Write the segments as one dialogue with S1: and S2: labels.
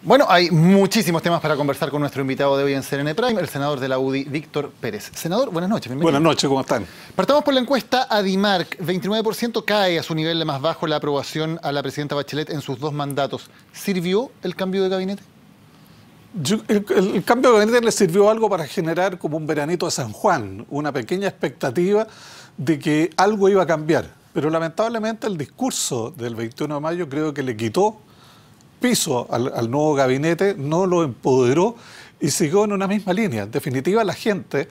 S1: Bueno, hay muchísimos temas para conversar con nuestro invitado de hoy en CNN Prime, el senador de la UDI, Víctor Pérez. Senador, buenas noches. Buenas noches, ¿cómo están? Partamos por la encuesta Adimark. 29% cae a su nivel más bajo la aprobación a la presidenta Bachelet en sus dos
S2: mandatos. ¿Sirvió el cambio de gabinete? el, el, cambio de gabinete le sirvió algo para generar como un veranito a San Juan, una pequeña expectativa de que algo iba a cambiar. Pero lamentablemente el discurso del 21 de mayo creo que le quitó piso al, nuevo gabinete, no lo empoderó y siguió en una misma línea. En definitiva, la gente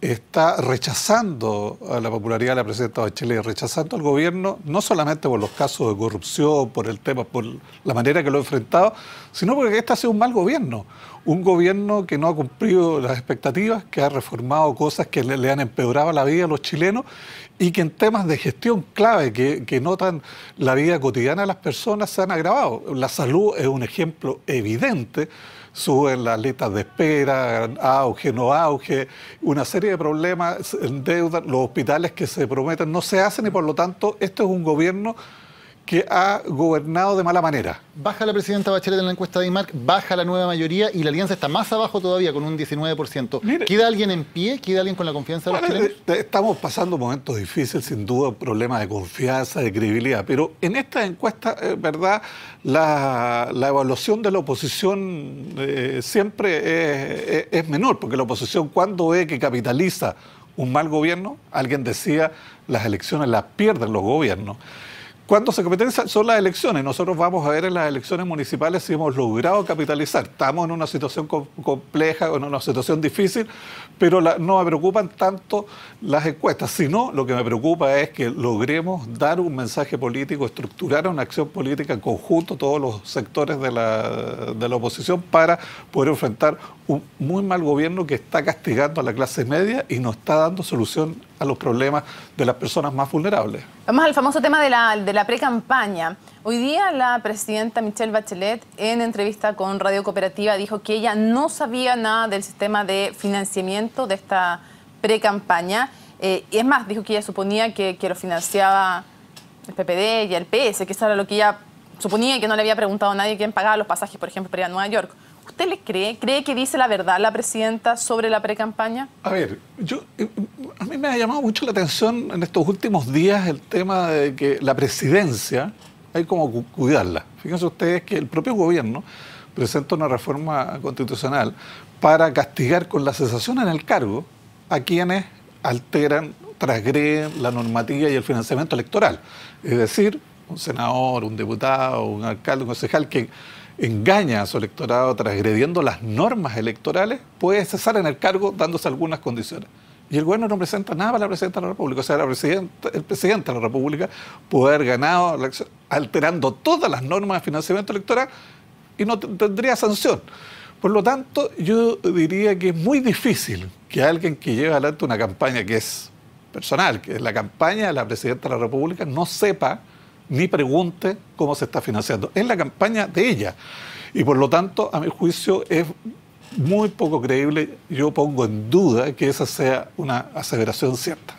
S2: está rechazando a la popularidad de la presidenta Bachelet, rechazando al gobierno, no solamente por los casos de corrupción, por el tema, por la manera que lo ha enfrentado, sino porque este ha sido un mal gobierno, un gobierno que no ha cumplido las expectativas, que ha reformado cosas que le, han empeorado la vida a los chilenos y que en temas de gestión clave que, notan la vida cotidiana de las personas se han agravado. La salud es un ejemplo evidente. Suben las listas de espera, auge, no auge, una serie de problemas en deuda, los hospitales que se prometen no se hacen y por lo tanto esto es un gobierno que ha gobernado de mala manera.
S1: Baja la presidenta Bachelet en la encuesta de IMARC, baja la nueva mayoría y la alianza está más abajo todavía con un
S2: 19%. ¿Queda alguien en pie? ¿Queda alguien con la confianza de los eh, eh, Estamos pasando momentos difíciles, sin duda, problemas de confianza, de credibilidad, pero en esta encuesta, eh, ¿verdad? La, evaluación de la oposición siempre es, es menor, porque la oposición cuando ve que capitaliza un mal gobierno, alguien decía, las elecciones las pierden los gobiernos cuando se cometen son las elecciones. Nosotros vamos a ver en las elecciones municipales si hemos logrado capitalizar. Estamos en una situación compleja, en una situación difícil, pero no me preocupan tanto las encuestas, sino lo que me preocupa es que logremos dar un mensaje político, estructurar una acción política en conjunto, todos los sectores de la, de la oposición, para poder enfrentar un muy mal gobierno que está castigando a la clase media y no está dando solución a los problemas de las personas más vulnerables.
S3: Vamos al famoso tema de la, de la pre-campaña. Hoy día la presidenta Michelle Bachelet, en entrevista con Radio Cooperativa, dijo que ella no sabía nada del sistema de financiamiento de esta pre-campaña. Eh, y es más, dijo que ella suponía que, que lo financiaba el PPD y el PS, que eso era lo que ella suponía que no le había preguntado a nadie quién pagaba los pasajes, por ejemplo, para ir a Nueva York. ¿Usted le cree? ¿Cree que dice la verdad la presidenta sobre la precampaña?
S2: A ver, yo, eh, a mí me ha llamado mucho la atención en estos últimos días el tema de que la presidencia hay como cuidarla. Fíjense ustedes que el propio gobierno presenta una reforma constitucional para castigar con la cesación en el cargo a quienes alteran, transgreden la normativa y el financiamiento electoral. Es decir, un senador, un diputado, un alcalde, un concejal que engaña a su electorado transgrediendo las normas electorales, puede cesar en el cargo dándose algunas condiciones. Y el gobierno no presenta nada para la presidenta de la República. O sea, la el presidente de la República puede haber ganado alterando todas las normas de financiamiento electoral y no tendría sanción. Por lo tanto, yo diría que es muy difícil que alguien que lleve adelante una campaña que es personal, que es la campaña de la presidenta de la República, no sepa ni pregunte cómo se está financiando. Es la campaña de ella. Y por lo tanto, a mi juicio, es muy poco creíble. Yo pongo en duda que esa sea una aseveración cierta.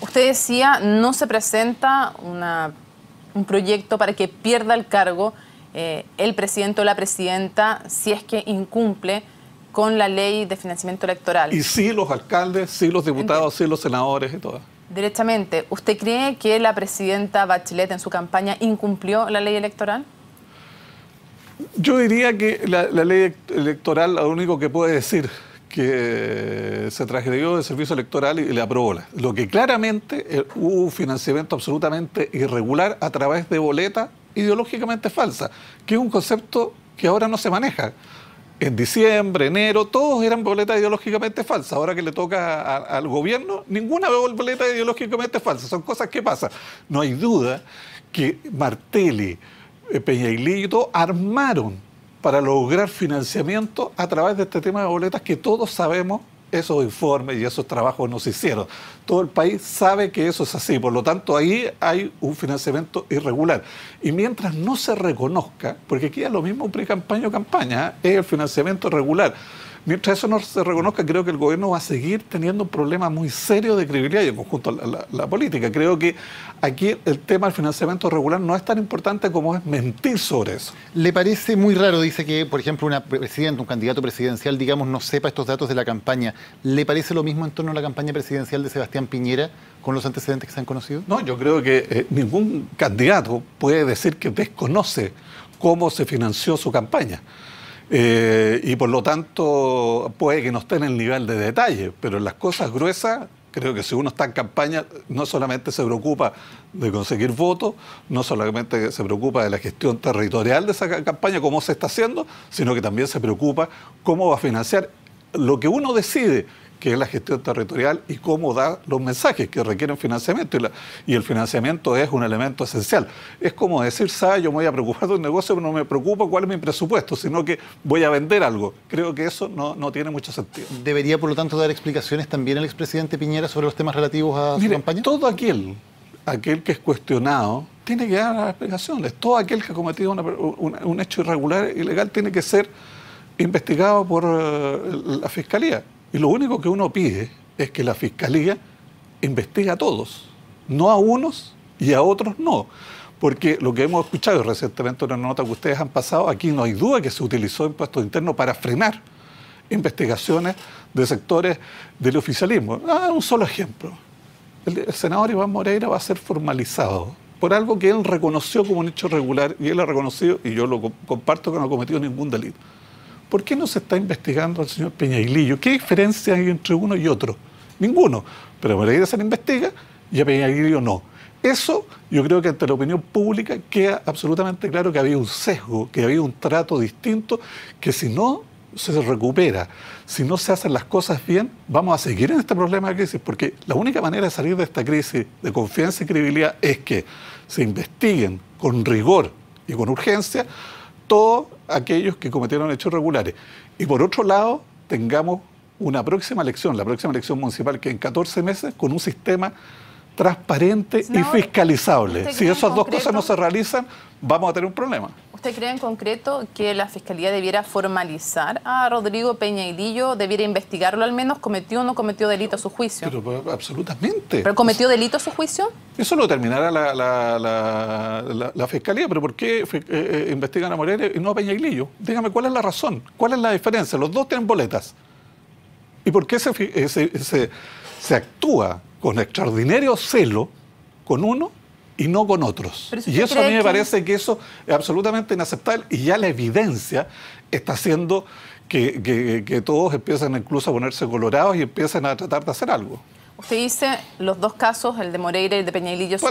S3: Usted decía, no se presenta un proyecto para que pierda el cargo eh, el presidente o la presidenta si es que incumple con la ley de financiamiento electoral. Y
S2: sí los alcaldes, sí los diputados, sí los senadores y todas
S3: directamente, ¿usted cree que la presidenta Bachelet en su campaña incumplió la ley electoral?
S2: Yo diría que la, ley electoral lo único que puede decir que se transgredió el servicio electoral y le aprobó. Lo que claramente eh, hubo un financiamiento absolutamente irregular a través de boletas ideológicamente falsas, que es un concepto que ahora no se maneja en diciembre, enero, todos eran boletas ideológicamente falsas. Ahora que le toca al gobierno, ninguna boleta ideológicamente falsa. Son cosas que pasan. No hay duda que Martelli, eh, Peña y Lito armaron para lograr financiamiento a través de este tema de boletas que todos sabemos esos informes y esos trabajos nos hicieron. Todo el país sabe que eso es así, por lo tanto ahí hay un financiamiento irregular. Y mientras no se reconozca, porque aquí es lo mismo pre-campaña o campaña, ¿eh? es el financiamiento regular mientras eso no se reconozca, creo que el gobierno va a seguir teniendo un problema muy serio de credibilidad y en conjunto a la, política. Creo que aquí el tema del financiamiento regular no es tan importante como es mentir sobre
S1: eso. ¿Le parece muy raro, dice que, por ejemplo, una presidente, un candidato presidencial, digamos, no sepa estos datos de la campaña? ¿Le parece lo mismo en torno a la campaña presidencial de Sebastián Piñera con los antecedentes que
S2: se han conocido? No, yo creo que eh, ningún candidato puede decir que desconoce cómo se financió su campaña. Eh, y por lo tanto puede que no esté en el nivel de detalle, pero en las cosas gruesas creo que si uno está en campaña, no solamente se preocupa de conseguir votos, no solamente se preocupa de la gestión territorial de esa campaña, cómo se está haciendo, sino que también se preocupa cómo va a financiar lo que uno decide que es la gestión territorial y cómo da los mensajes que requieren financiamiento. Y, el financiamiento es un elemento esencial. Es como decir, sabe, Yo me voy a preocupar de un negocio, pero no me preocupo cuál es mi presupuesto, sino que voy a vender algo. Creo que eso no, tiene mucho sentido.
S1: ¿Debería, por lo tanto, dar explicaciones también ...al expresidente Piñera sobre los temas relativos a su campaña? Todo aquel,
S2: aquel que es cuestionado tiene que dar las explicaciones. Todo aquel que ha cometido un, hecho irregular, ilegal, tiene que ser investigado por eh, la Fiscalía. Y lo único que uno pide es que la Fiscalía investigue a todos, no a unos y a otros no. Porque lo que hemos escuchado recientemente en una nota que ustedes han pasado, aquí no hay duda que se utilizó impuesto interno para frenar investigaciones de sectores del oficialismo. Ah, un solo ejemplo. El senador Iván Moreira va a ser formalizado por algo que él reconoció como un hecho regular y él ha reconocido, y yo lo comparto, que no ha cometido ningún delito. ¿por qué no se está investigando al señor Peña Lillo? ¿Qué diferencia hay entre uno y otro? Ninguno. Pero Moreira se le investiga y a no. Eso yo creo que ante la opinión pública queda absolutamente claro que había un sesgo, que había un trato distinto, que si no se recupera, si no se hacen las cosas bien, vamos a seguir en este problema de crisis, porque la única manera de salir de esta crisis de confianza y credibilidad es que se investiguen con rigor y con urgencia todos aquellos que cometieron hechos regulares. Y por otro lado, tengamos una próxima elección, la próxima elección municipal, que en 14 meses, con un sistema transparente y fiscalizable. Si esas dos cosas no se realizan, vamos a tener un problema.
S3: ¿Usted cree en concreto que la Fiscalía debiera formalizar a Rodrigo Peña y debiera investigarlo al menos, cometió o no cometió delito a su juicio?
S2: Pero, absolutamente. ¿Pero cometió
S3: delito a su juicio?
S2: Eso lo determinará la, Fiscalía, pero ¿por qué eh, eh, investigan a Moreira y no a Peña y Dígame cuál es la razón, cuál es la diferencia. Los dos tienen boletas. ¿Y por qué se, eh, se actúa con extraordinario celo con uno y no con otros. Y eso a mí me parece que eso es absolutamente inaceptable y ya la evidencia está haciendo que, todos empiezan incluso a ponerse colorados y empiecen a tratar de hacer algo.
S3: Usted dice, los dos casos, el de Moreira y el de Peñalillo, son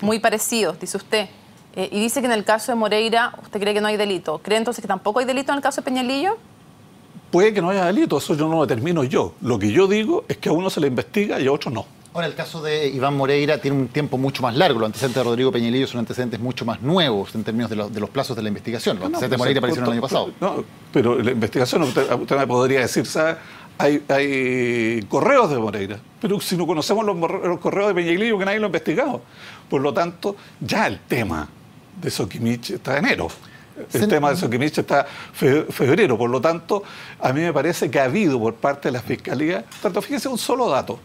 S3: muy parecidos, dice usted. Eh, y dice que en el caso de Moreira usted cree que no hay delito. ¿Cree entonces que tampoco hay delito en el caso de Peñalillo?
S2: Puede que no haya delito, eso yo no lo determino yo. Lo que yo digo es que a uno se le investiga y a otro no. Ahora, el caso de Iván Moreira
S1: tiene un tiempo mucho más largo. Los antecedentes de Rodrigo Peñalillo son antecedentes mucho más nuevos en términos de, los plazos de la
S2: investigación. Los ah, antecedentes de pues, Moreira aparecieron el año pasado. No, pero la investigación, usted, me podría decir, ¿sabe? Hay, correos de Moreira, pero si no conocemos los, correos de Peñalillo, que nadie lo ha investigado. Por lo tanto, ya el tema de Soquimich está enero. El tema de Soquimich está en febrero. Por lo tanto, a mí me parece que ha habido por parte de la Fiscalía, tanto fíjese un solo dato,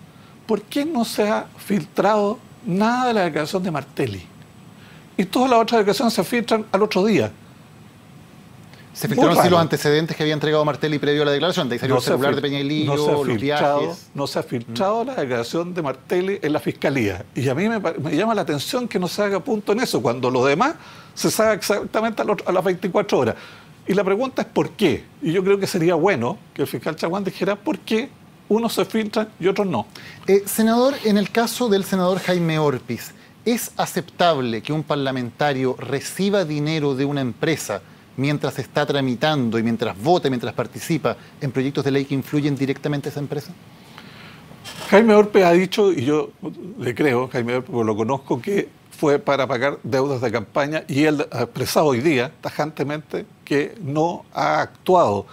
S2: ¿por qué no se ha filtrado nada de la declaración de Martelli? Y todas las otras declaraciones se filtran al otro día.
S1: Se filtraron los antecedentes que había entregado Martelli previo a la declaración, de no celular de
S2: No se ha filtrado la declaración de Martelli en la fiscalía. Y a mí me, llama la atención que no se haga punto en eso, cuando lo demás se sabe exactamente a las 24 horas. Y la pregunta es por qué. Y yo creo que sería bueno que el fiscal Chaguán dijera por qué unos se filtran y otros no. Eh, senador, en el caso del senador Jaime
S1: Orpiz, ¿es aceptable que un parlamentario reciba dinero de una empresa mientras está tramitando y mientras vote, mientras participa en proyectos de ley que influyen
S2: directamente a esa empresa? Jaime Orpe ha dicho, y yo le creo, Jaime Orpe, porque lo conozco, que fue para pagar deudas de campaña y él ha expresado hoy día tajantemente que no ha actuado,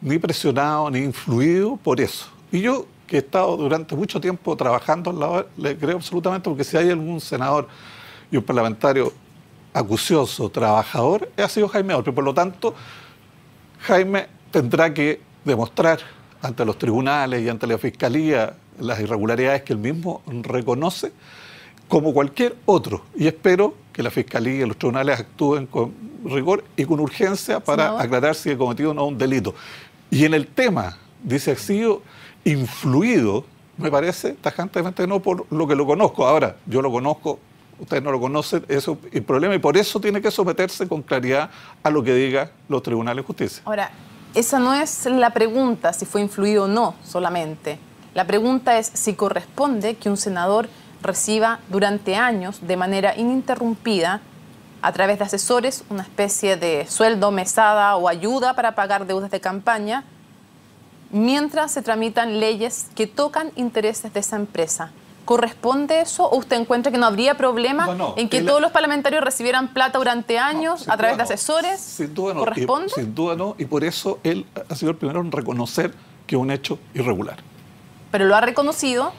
S2: ni presionado, ni influido por eso. Y yo, que he estado durante mucho tiempo trabajando en la le creo absolutamente porque si hay algún senador y un parlamentario acucioso, trabajador, ha sido Jaime Orpe. Por lo tanto, Jaime tendrá que demostrar ante los tribunales y ante la fiscalía las irregularidades que él mismo reconoce, como cualquier otro. Y espero que la fiscalía y los tribunales actúen con rigor y con urgencia para aclarar si he cometido o no un delito. Y en el tema, dice Axío, influido, me parece, tajantemente no, por lo que lo conozco. Ahora, yo lo conozco, ustedes no lo conocen, eso es el problema y por eso tiene que someterse con claridad a lo que digan los tribunales de justicia.
S3: Ahora, esa no es la pregunta si fue influido o no solamente. La pregunta es si corresponde que un senador reciba durante años de manera ininterrumpida a través de asesores una especie de sueldo, mesada o ayuda para pagar deudas de campaña mientras se tramitan leyes que tocan intereses de esa empresa. ¿Corresponde eso o usted encuentra que no habría problema en que, todos los parlamentarios recibieran plata durante años a través de asesores?
S2: Sin duda no. ¿Corresponde? sin duda no, y por eso él ha sido el primero en reconocer que es un hecho irregular.
S3: Pero lo ha reconocido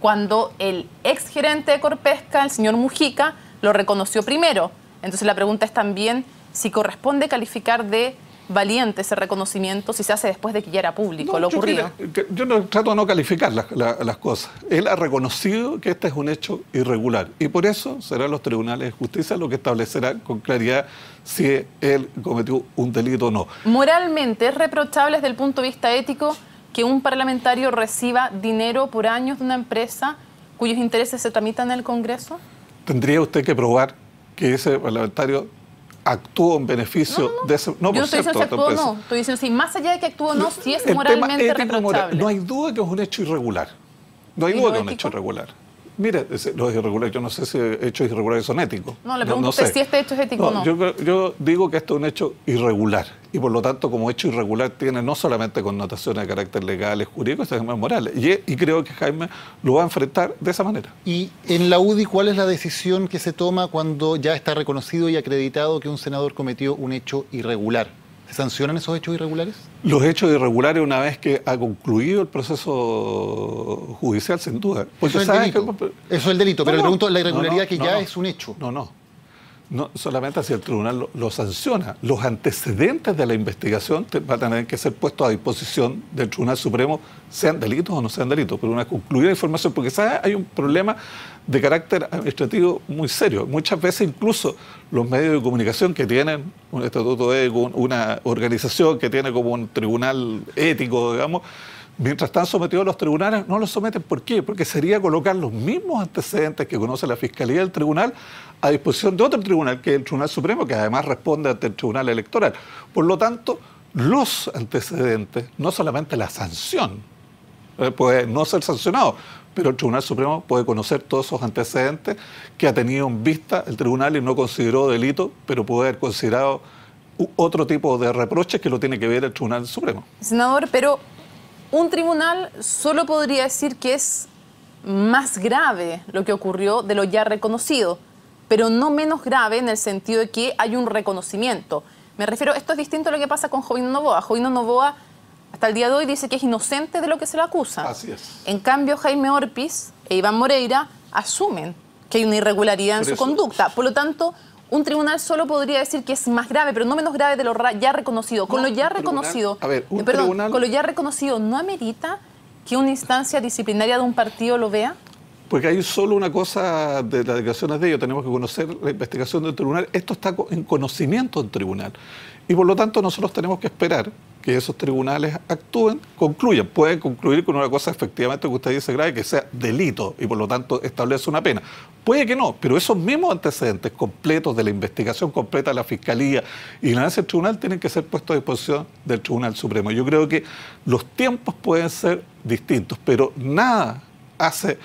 S3: cuando el ex gerente de Corpesca, el señor Mujica, lo reconoció primero. Entonces la pregunta es también si corresponde calificar de valiente ese reconocimiento si se hace después de que ya era público lo ocurrido?
S2: Yo, no, trato de no calificar las, cosas. Él ha reconocido que este es un hecho irregular y por eso serán los tribunales de justicia lo que establecerán con claridad si él cometió un delito o no.
S3: Moralmente, ¿es reprochable desde el punto de vista ético que un parlamentario reciba dinero por años de una empresa cuyos intereses se tramitan en el Congreso?
S2: Tendría usted que probar que ese parlamentario actuó en beneficio no, de ese... No, yo por cierto, si actuó o no.
S3: Estoy diciendo, si más allá de que actuó o no, si es moralmente reprochable.
S2: no hay duda que es un hecho irregular. No hay duda que es un hecho irregular. Mira, es irregular, yo no sé si hechos irregulares son éticos. No, le pregunto si este
S3: hecho es ético o no.
S2: Yo, digo que esto es un hecho irregular y por lo tanto como hecho irregular tiene no solamente connotaciones de carácter legal, jurídico, sino morales. Y, y, creo que Jaime lo va a enfrentar de esa manera. ¿Y en la
S1: UDI cuál es la decisión que se toma cuando ya está reconocido y acreditado que un senador cometió un hecho irregular? sancionan esos hechos irregulares?
S2: Los hechos irregulares una vez que ha concluido el proceso judicial, sin duda. eso, es el delito, que... eso es el delito, pero le pregunto la irregularidad que ya es
S1: un hecho. No, no.
S2: No solamente si el tribunal lo, sanciona, los antecedentes de la investigación van a tener que ser puestos a disposición del Tribunal Supremo, sean delitos o no sean delitos, pero una concluida información, porque ¿sabes? hay un problema de carácter administrativo muy serio. Muchas veces incluso los medios de comunicación que tienen un estatuto de una organización que tiene como un tribunal ético, digamos, mientras están sometidos a los tribunales, no los someten. ¿Por qué? Porque sería colocar los mismos antecedentes que conoce la Fiscalía del Tribunal a disposición de otro tribunal, que es el Tribunal Supremo, que además responde ante el Tribunal Electoral. Por lo tanto, los antecedentes, no solamente la sanción, eh, puede no ser sancionado, pero el Tribunal Supremo puede conocer todos esos antecedentes que ha tenido en vista el tribunal y no consideró delito, pero puede haber considerado otro tipo de reproches que lo tiene que ver el Tribunal Supremo.
S3: Senador, pero un tribunal solo podría decir que es más grave lo que ocurrió de lo ya reconocido, pero no menos grave en el sentido de que hay un reconocimiento. Me refiero, esto es distinto a lo que pasa con Jovino Novoa. Jovino Novoa hasta el día de hoy dice que es inocente de lo que se le acusa. Así es. En cambio, Jaime Orpis e Iván Moreira asumen que hay una irregularidad en su conducta. Por lo tanto, un tribunal solo podría decir que es más grave, pero no menos grave de lo ya reconocido. Con lo ya reconocido, a ver, eh, con lo ya reconocido, ¿no amerita que una instancia disciplinaria de un partido lo vea?
S2: Porque hay solo una cosa de las declaraciones de ellos, tenemos que conocer la investigación del tribunal. Esto está en conocimiento del tribunal. Y por lo tanto nosotros tenemos que esperar que esos tribunales actúen, concluyan. Pueden concluir con una cosa efectivamente que usted dice grave, que sea delito y por lo tanto establece una pena. Puede que no, pero esos mismos antecedentes completos de la investigación completa de la Fiscalía y la del tribunal tienen que ser puestos a disposición del Tribunal Supremo. Yo creo que los tiempos pueden ser distintos, pero nada hace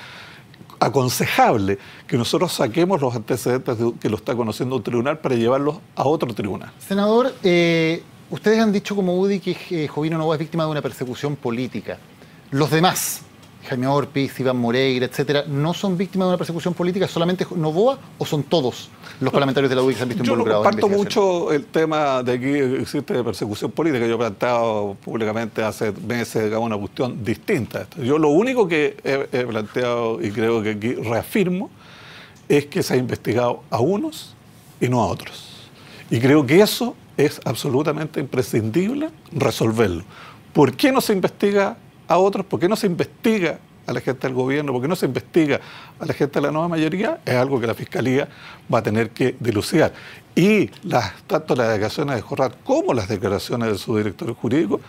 S2: aconsejable que nosotros saquemos los antecedentes que lo está conociendo un tribunal para llevarlos a otro tribunal.
S1: Senador, eh, ustedes han dicho como UDI que eh, Jovino Novoa es víctima de una persecución política. Los demás, Jaime Orpiz, Iván Moreira, etcétera, no son víctimas de una persecución política, solamente Novoa o son todos los parlamentarios de la UDI que han visto involucrados? Yo comparto
S2: mucho el tema de que existe persecución política. Yo he planteado públicamente hace meses una cuestión distinta. Yo lo único que he, he planteado y creo que aquí reafirmo es que se ha investigado a unos y no a otros. Y creo que eso es absolutamente imprescindible resolverlo. ¿Por qué no se investiga a otros, porque no se investiga a la gente del gobierno, porque no se investiga a la gente de la nueva mayoría, es algo que la Fiscalía va a tener que dilucidar. Y tanto las declaraciones de Jorrat como las declaraciones de su director jurídico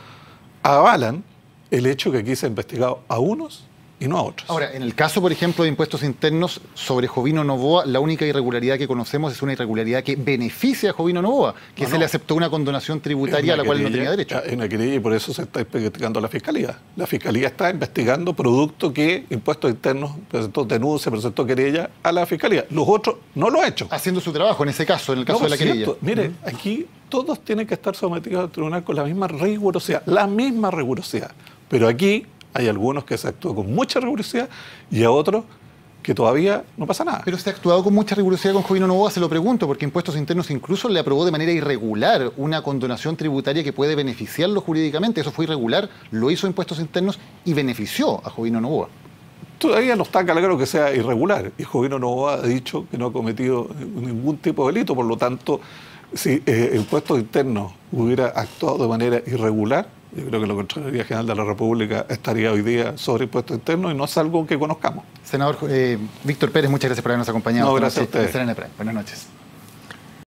S2: avalan el hecho que aquí se ha investigado a unos y no a otros. Ahora, en el caso, por ejemplo, de impuestos internos sobre
S1: Jovino Novoa, la única irregularidad que conocemos es una irregularidad que beneficia a Jovino Novoa, que se le aceptó una condonación tributaria a la cual no tenía derecho. En
S2: una querella y por eso se está investigando la Fiscalía. La Fiscalía está investigando producto que impuestos internos presentó denuncia, presentó querella a la Fiscalía. Los otros no lo han hecho. Haciendo su trabajo en ese caso, en el caso de la pues, cierto. querella. Mire, aquí todos tienen que estar sometidos al tribunal con la misma rigurosidad, la misma rigurosidad. Pero aquí hay algunos que se actuó con mucha rigurosidad y a otros que todavía no pasa
S1: nada. Pero se ha actuado con mucha rigurosidad con Jovino Novoa, se lo pregunto, porque Impuestos Internos incluso le aprobó de manera irregular una condonación tributaria que puede beneficiarlo jurídicamente. Eso fue irregular, lo hizo Impuestos Internos
S2: y benefició a Jovino Novoa. Todavía no está claro que sea irregular. Y Jovino Novoa ha dicho que no ha cometido ningún tipo de delito, por lo tanto, si eh, Impuestos Internos hubiera actuado de manera irregular, yo creo que la Contraloría General de la República estaría hoy día sobre impuestos internos y no es algo que conozcamos. Senador eh, Víctor Pérez, muchas gracias por
S1: habernos acompañado. gracias a Buenas noches.